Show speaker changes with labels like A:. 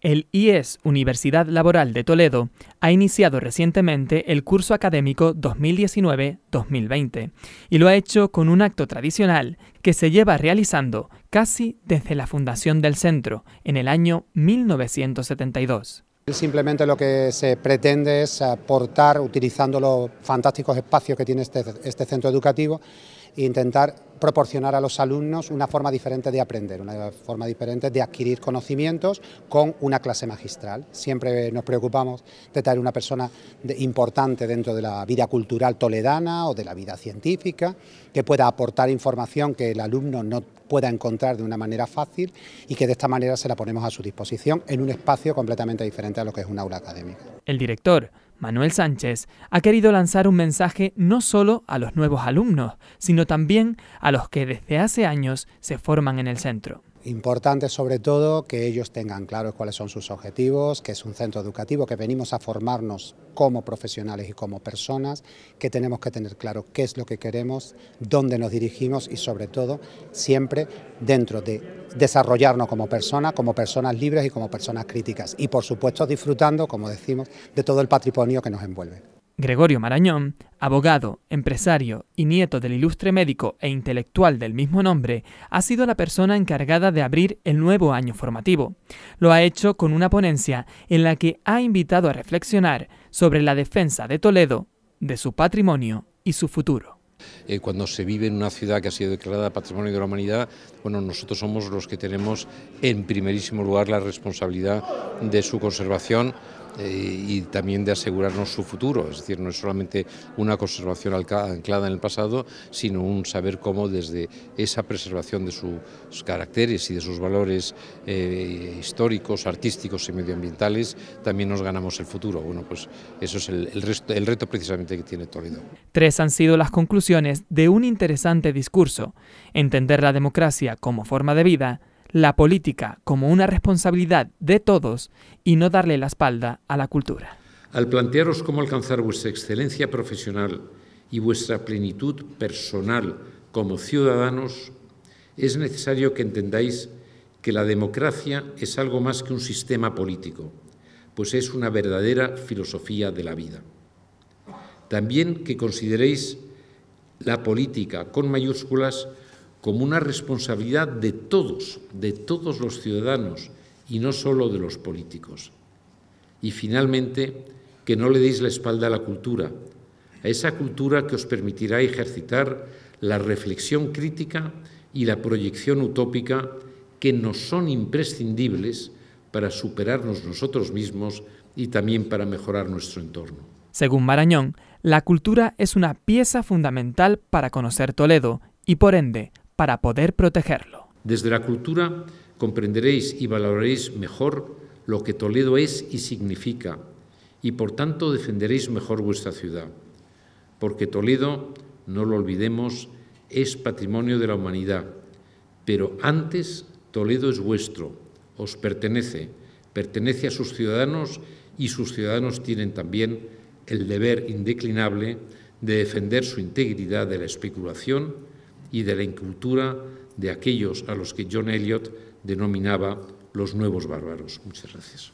A: El IES Universidad Laboral de Toledo ha iniciado recientemente el curso académico 2019-2020 y lo ha hecho con un acto tradicional que se lleva realizando casi desde la fundación del centro en el año 1972.
B: Simplemente lo que se pretende es aportar, utilizando los fantásticos espacios que tiene este, este centro educativo, e intentar proporcionar a los alumnos una forma diferente de aprender, una forma diferente de adquirir conocimientos con una clase magistral. Siempre nos preocupamos de tener una persona importante dentro de la vida cultural toledana o de la vida científica, que pueda aportar información que el alumno no pueda encontrar de una manera fácil y que de esta manera se la ponemos a su disposición en un espacio completamente diferente a lo que es un aula académica.
A: El director Manuel Sánchez ha querido lanzar un mensaje no solo a los nuevos alumnos, sino también a los que desde hace años se forman en el centro.
B: Importante sobre todo que ellos tengan claros cuáles son sus objetivos, que es un centro educativo, que venimos a formarnos como profesionales y como personas, que tenemos que tener claro qué es lo que queremos, dónde nos dirigimos y sobre todo siempre dentro de desarrollarnos como personas, como personas libres y como personas críticas y por supuesto disfrutando, como decimos, de todo el patrimonio
A: que nos envuelve. Gregorio Marañón, abogado, empresario y nieto del ilustre médico e intelectual del mismo nombre, ha sido la persona encargada de abrir el nuevo año formativo. Lo ha hecho con una ponencia en la que ha invitado a reflexionar sobre la defensa de Toledo, de su patrimonio y su futuro.
C: Eh, cuando se vive en una ciudad que ha sido declarada Patrimonio de la Humanidad, bueno, nosotros somos los que tenemos en primerísimo lugar la responsabilidad de su conservación, eh, y también de asegurarnos su futuro. Es decir, no es solamente una conservación anclada en el pasado, sino un saber cómo desde esa preservación de sus caracteres y de sus valores eh, históricos, artísticos y medioambientales, también nos ganamos el futuro. Bueno, pues eso es el, el reto precisamente que tiene Toledo.
A: Tres han sido las conclusiones de un interesante discurso. Entender la democracia como forma de vida la política como una responsabilidad de todos y no darle la espalda a la cultura.
C: Al plantearos cómo alcanzar vuestra excelencia profesional y vuestra plenitud personal como ciudadanos, es necesario que entendáis que la democracia es algo más que un sistema político, pues es una verdadera filosofía de la vida. También que consideréis la política con mayúsculas como una responsabilidad de todos, de todos los ciudadanos y no solo de los políticos. Y finalmente, que no le deis la espalda a la cultura, a esa cultura que os permitirá ejercitar la reflexión crítica y la proyección utópica que nos son imprescindibles para superarnos nosotros mismos y también para mejorar nuestro entorno.
A: Según Marañón, la cultura es una pieza fundamental para conocer Toledo y por ende para poder protegerlo.
C: Desde la cultura comprenderéis y valoraréis mejor lo que Toledo es y significa, y por tanto defenderéis mejor vuestra ciudad, porque Toledo, no lo olvidemos, es patrimonio de la humanidad, pero antes Toledo es vuestro, os pertenece, pertenece a sus ciudadanos y sus ciudadanos tienen también el deber indeclinable de defender su integridad de la especulación y de la incultura de aquellos a los que John Eliot denominaba los nuevos bárbaros. Muchas gracias.